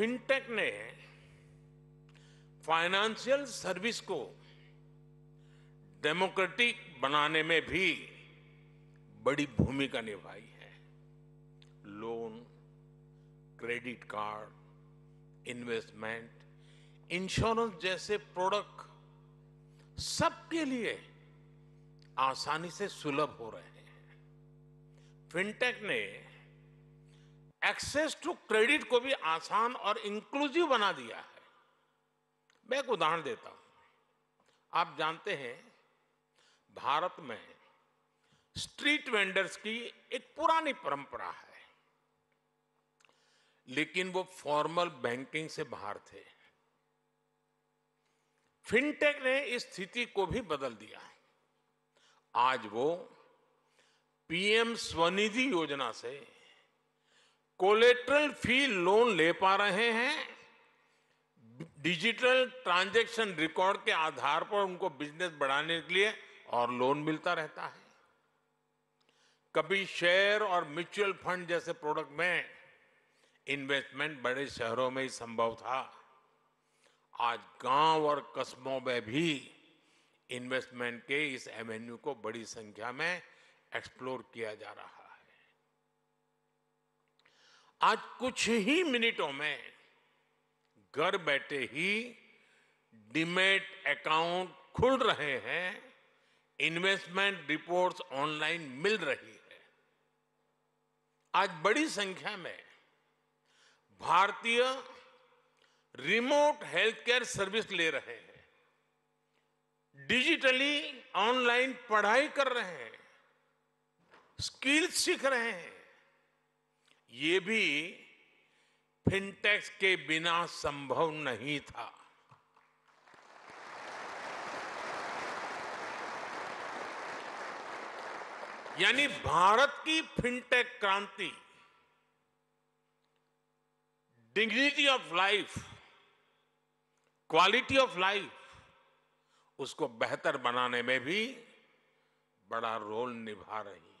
fintech ने financial service को democratic बनाने में भी बड़ी भूमिका निभाई है loan credit card investment insurance जैसे प्रोडक्ट सबके लिए आसानी से सुलभ हो रहे हैं फिनटेक ने एक्सेस टू क्रेडिट को भी आसान और इंक्लूसिव बना दिया है मैं एक उदाहरण देता हूं आप जानते हैं भारत में स्ट्रीट वेंडर्स की एक पुरानी परंपरा है लेकिन वो फॉर्मल बैंकिंग से बाहर थे फिनटेक ने इस स्थिति को भी बदल दिया आज वो पीएम स्वनिधि योजना से कोलेट्रल फी लोन ले पा रहे हैं डिजिटल ट्रांजैक्शन रिकॉर्ड के आधार पर उनको बिजनेस बढ़ाने के लिए और लोन मिलता रहता है कभी शेयर और म्यूचुअल फंड जैसे प्रोडक्ट में इन्वेस्टमेंट बड़े शहरों में ही संभव था आज गांव और कस्बों में भी इन्वेस्टमेंट के इस एवेन्यू को बड़ी संख्या में एक्सप्लोर किया जा रहा है आज कुछ ही मिनटों में घर बैठे ही डिमेट अकाउंट खुल रहे हैं इन्वेस्टमेंट रिपोर्ट्स ऑनलाइन मिल रही है आज बड़ी संख्या में भारतीय रिमोट हेल्थ केयर सर्विस ले रहे हैं डिजिटली ऑनलाइन पढ़ाई कर रहे हैं स्किल्स सीख रहे हैं ये भी फिनटेक्स के बिना संभव नहीं था यानी भारत की फिनटेक क्रांति dignity of life quality of life उसको बेहतर बनाने में भी बड़ा रोल निभा रही है